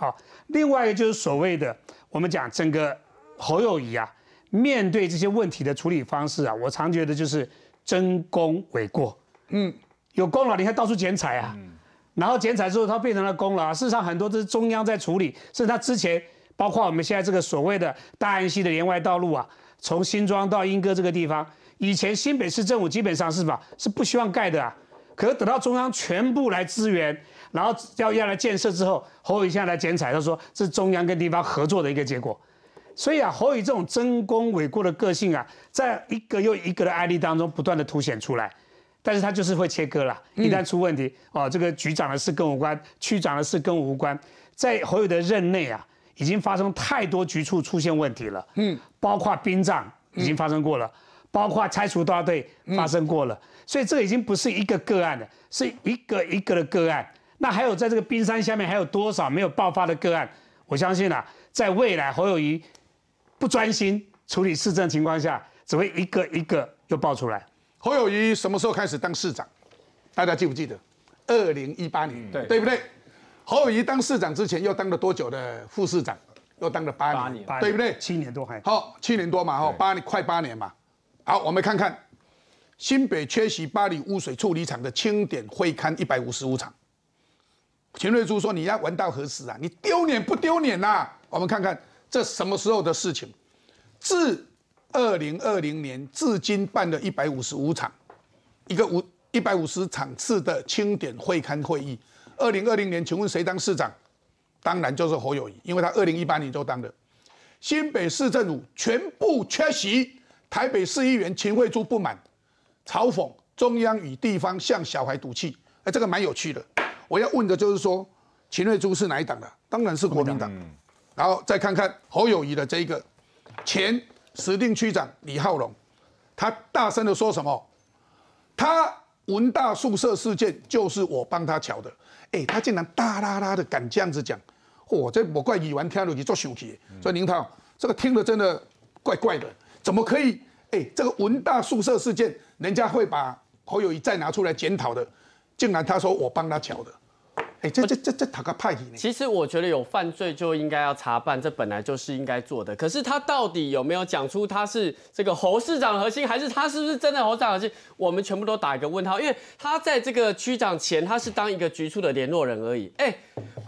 好，另外一个就是所谓的我们讲整个侯友谊啊，面对这些问题的处理方式啊，我常觉得就是争功诿过。嗯，有功劳你看到处剪彩啊，然后剪彩之后它变成了功劳。事实上很多都是中央在处理，甚至他之前包括我们现在这个所谓的大安溪的连外道路啊，从新庄到莺歌这个地方，以前新北市政府基本上是吧是不希望盖的啊，可是等到中央全部来支援。然后要要来建设之后，侯宇现在来剪彩，他说这是中央跟地方合作的一个结果。所以啊，侯宇这种真功伪过的个性啊，在一个又一个的案例当中不断的凸显出来。但是他就是会切割了，一旦出问题，哦，这个局长的事跟无关，区长的事跟无关。在侯宇的任内啊，已经发生太多局处出现问题了。嗯，包括殡葬已经发生过了，包括拆除大队发生过了。所以这已经不是一个个案了，是一个一个的个案。那还有在这个冰山下面，还有多少没有爆发的个案？我相信啊，在未来侯友谊不专心处理市政情况下，只会一个一个又爆出来。侯友谊什么时候开始当市长？大家记不记得？二零一八年，对对不对？侯友谊当市长之前，又当了多久的副市长？又当了八年，对不对？七年多还？好，七年多嘛，哈，八年快八年嘛。好，我们看看新北缺席巴黎污水处理厂的清点会刊一百五十五场。秦瑞珠说：“你要玩到何时啊？你丢脸不丢脸呐？我们看看这什么时候的事情，自二零二零年至今办了一百五十五场，一个五一百五十场次的清点会刊会议。二零二零年，请问谁当市长？当然就是侯友谊，因为他二零一八年就当了。新北市政府全部缺席，台北市议员秦惠珠不满，嘲讽中央与地方向小孩赌气。哎，这个蛮有趣的。”我要问的就是说，秦瑞珠是哪一党的？当然是国民党。然后再看看侯友谊的这一个前石定区长李浩龙，他大声的说什么？他文大宿舍事件就是我帮他瞧的。哎，他竟然大啦啦的敢这样子讲，我这我怪你文听了你做秀去。所以林涛，这个听了真的怪怪的，怎么可以？哎，这个文大宿舍事件，人家会把侯友谊再拿出来检讨的，竟然他说我帮他瞧的。哎，这这这这他敢判其实我觉得有犯罪就应该要查办，这本来就是应该做的。可是他到底有没有讲出他是这个侯市长核心，还是他是不是真的侯市长核心？我们全部都打一个问号，因为他在这个区长前，他是当一个局处的联络人而已。哎，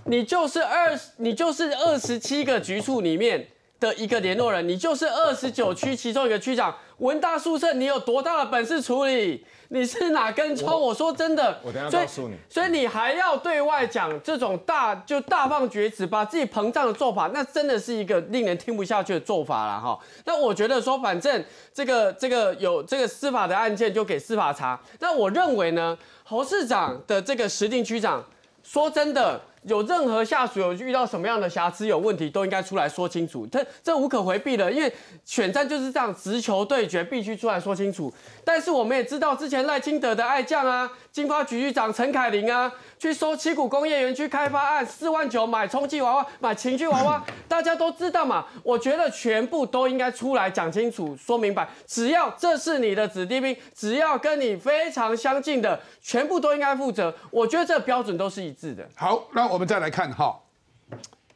你就是二，你就是二十七个局处里面。的一个联络人，你就是二十九区其中一个区长，文大宿舍，你有多大的本事处理？你是哪根葱？我说真的，我等诉你。所以你还要对外讲这种大就大放厥词，把自己膨胀的做法，那真的是一个令人听不下去的做法啦！哈，那我觉得说，反正这个这个有这个司法的案件，就给司法查。那我认为呢，侯市长的这个实定区长，说真的。有任何下属有遇到什么样的瑕疵有问题，都应该出来说清楚。他这无可回避的，因为选战就是这样，直球对决必须出来说清楚。但是我们也知道，之前赖清德的爱将啊，金发局局长陈凯琳啊，去收七股工业园区开发案四万九买充气娃娃买情趣娃娃，大家都知道嘛。我觉得全部都应该出来讲清楚说明白。只要这是你的子弟兵，只要跟你非常相近的，全部都应该负责。我觉得这标准都是一致的。好，那。我们再来看哈，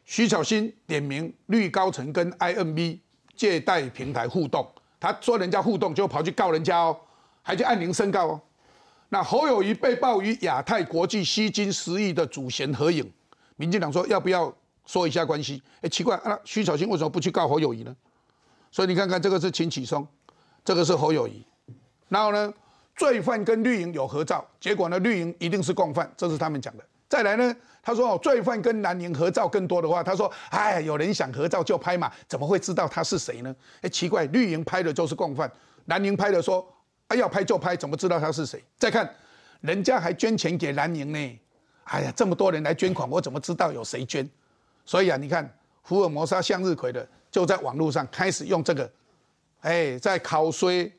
徐巧新点名绿高层跟 IMB 借贷平台互动，他说人家互动就跑去告人家哦，还去按铃声告哦。那侯友谊被曝与亚太国际吸金十亿的祖贤合影，民进党说要不要说一下关系？哎，奇怪啊，徐巧芯为什么不去告侯友谊呢？所以你看看这个是秦启松，这个是侯友谊，然后呢，罪犯跟绿营有合照，结果呢，绿营一定是共犯，这是他们讲的。再来呢？他说：“罪犯跟南宁合照更多的话，他说：‘哎，有人想合照就拍嘛，怎么会知道他是谁呢？’哎，奇怪，绿营拍的就是共犯，南宁拍的说：‘哎，要拍就拍，怎么知道他是谁？’再看，人家还捐钱给南宁呢。哎呀，这么多人来捐款，我怎么知道有谁捐？所以啊，你看福尔摩沙向日葵的就在网络上开始用这个，哎，在考衰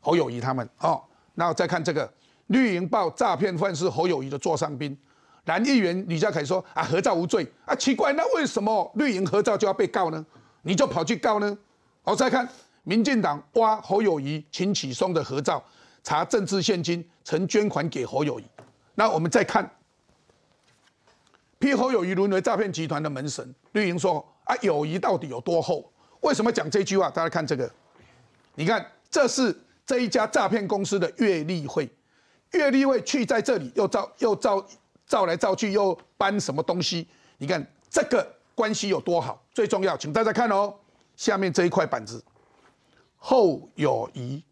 侯友谊他们哦，那再看这个绿营报诈骗犯是侯友谊的座上宾。”男议员吕家凯说：“啊，合照无罪啊，奇怪，那为什么绿营合照就要被告呢？你就跑去告呢？我再看，民进党挖侯友谊、秦启松的合照，查政治现金曾捐款给侯友谊。那我们再看，批侯友谊沦为诈骗集团的门神，绿营说：啊，友谊到底有多厚？为什么讲这句话？大家看这个，你看这是这一家诈骗公司的月例会，月例会去在这里又照又照。”照来照去又搬什么东西？你看这个关系有多好，最重要，请大家看哦，下面这一块板子，后友谊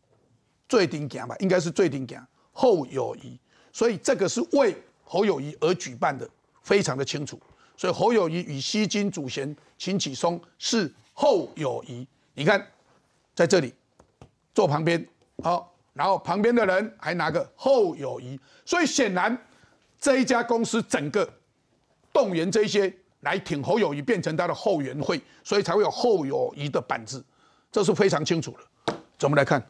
最顶尖吧，应该是最顶尖。后友谊，所以这个是为侯友谊而举办的，非常的清楚。所以侯友谊与西京祖贤秦启松是后友谊。你看在这里坐旁边，好，然后旁边的人还拿个后友谊，所以显然。这一家公司整个动员这些来挺侯友谊，变成他的后援会，所以才会有侯友谊的板子，这是非常清楚的。怎么来看？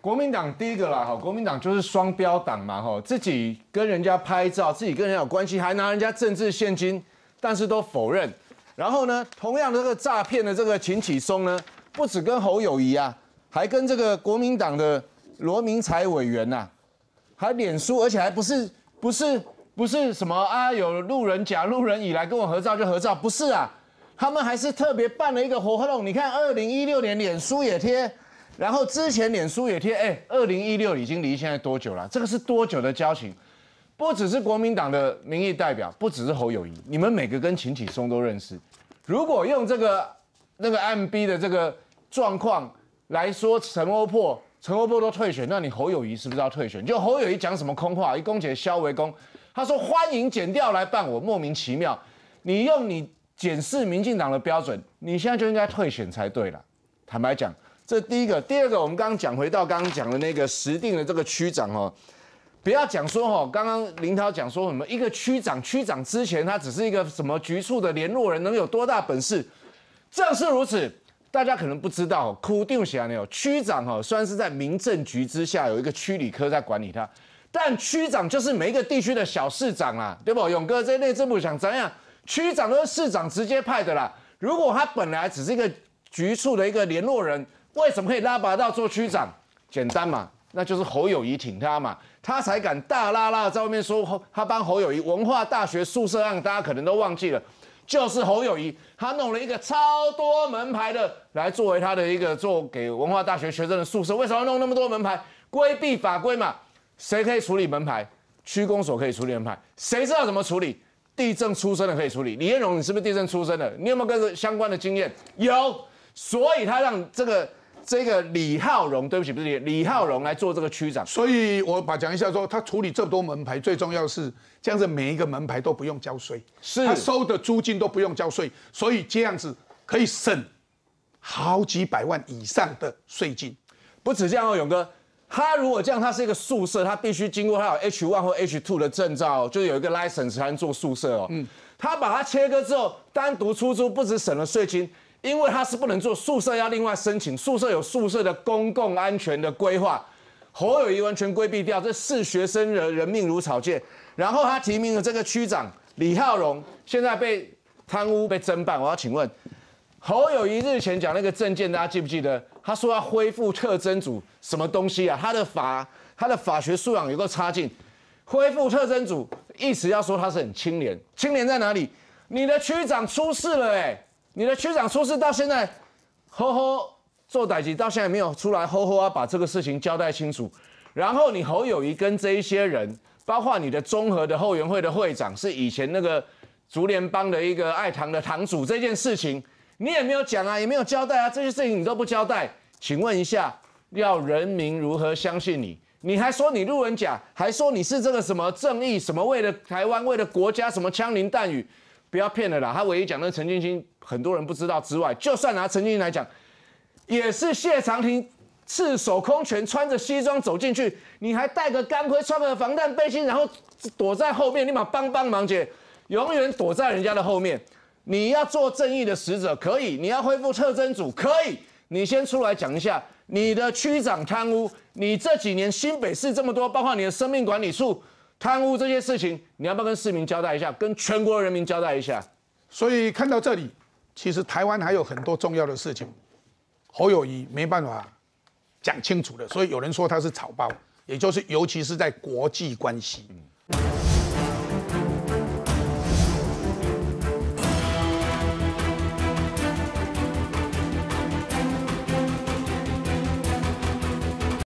国民党第一个啦，哈，国民党就是双标党嘛，哈，自己跟人家拍照，自己跟人家有关系，还拿人家政治现金，但是都否认。然后呢，同样的这个诈骗的这个秦启松呢，不止跟侯友谊啊，还跟这个国民党的罗明才委员呐，还脸书，而且还不是。不是不是什么啊？有路人甲、路人乙来跟我合照就合照，不是啊？他们还是特别办了一个活动。你看，二零一六年脸书也贴，然后之前脸书也贴。哎，二零一六已经离现在多久了？这个是多久的交情？不只是国民党的名义代表，不只是侯友谊，你们每个跟秦启松都认识。如果用这个那个 MB 的这个状况来说，陈欧破。陈欧波都退选，那你侯友谊是不是要退选？就侯友谊讲什么空话，一公姐肖为公，他说欢迎剪掉来办我，莫名其妙。你用你检视民进党的标准，你现在就应该退选才对了。坦白讲，这第一个，第二个，我们刚刚讲回到刚刚讲的那个实定的这个区长哦，不要讲说哦，刚刚林涛讲说什么一个区长，区长之前他只是一个什么局处的联络人，能有多大本事？正是如此。大家可能不知道，苦定起呢，了。区长哈，虽然是在民政局之下有一个区里科在管理他，但区长就是每一个地区的小市长啦，对不？勇哥在内政部想怎样，区长都是市长直接派的啦。如果他本来只是一个局处的一个联络人，为什么可以拉拔到做区长？简单嘛，那就是侯友谊挺他嘛，他才敢大拉拉在外面说他帮侯友谊。文化大学宿舍案，大家可能都忘记了。就是侯友谊，他弄了一个超多门牌的来作为他的一个做给文化大学学生的宿舍。为什么要弄那么多门牌？规避法规嘛。谁可以处理门牌？区公所可以处理门牌。谁知道怎么处理？地震出身的可以处理。李彦荣，你是不是地震出身的？你有没有跟相关的经验？有，所以他让这个。这个李浩荣，对不起，不是李浩荣来做这个区长，所以我把讲一下，说他处理这么多门牌，最重要是这样子，每一个门牌都不用交税，是他收的租金都不用交税，所以这样子可以省好几百万以上的税金，不止这样哦，勇哥，他如果这样，他是一个宿舍，他必须经过他有 H one 或 H two 的证照，就是有一个 license 才能做宿舍哦，嗯，他把它切割之后单独出租，不止省了税金。因为他是不能做宿舍，要另外申请宿舍有宿舍的公共安全的规划，侯友谊完全规避掉，这视学生人人命如草芥。然后他提名的这个区长李浩荣，现在被贪污被侦办。我要请问侯友谊日前讲那个证件，大家记不记得？他说要恢复特征组什么东西啊？他的法他的法学素养有个差劲？恢复特征组意思要说他是很清廉，清廉在哪里？你的区长出事了哎。你的区长出事到现在，呵呵，做歹级到现在没有出来，呵呵啊把这个事情交代清楚。然后你侯友谊跟这一些人，包括你的综合的后援会的会长，是以前那个竹联帮的一个爱堂的堂主，这件事情你也没有讲啊，也没有交代啊，这些事情你都不交代。请问一下，要人民如何相信你？你还说你路人甲，还说你是这个什么正义，什么为了台湾，为了国家，什么枪林弹雨。不要骗了啦！他唯一讲的陈俊生，很多人不知道之外，就算拿陈俊生来讲，也是谢长廷赤手空拳，穿着西装走进去，你还戴个钢盔，穿个防弹背心，然后躲在后面，立马帮帮忙姐，永远躲在人家的后面。你要做正义的使者可以，你要恢复特征组可以，你先出来讲一下你的区长贪污，你这几年新北市这么多，包括你的生命管理处。贪污这些事情，你要不要跟市民交代一下，跟全国人民交代一下？所以看到这里，其实台湾还有很多重要的事情，侯友谊没办法讲清楚的。所以有人说他是草包，也就是尤其是在国际关系。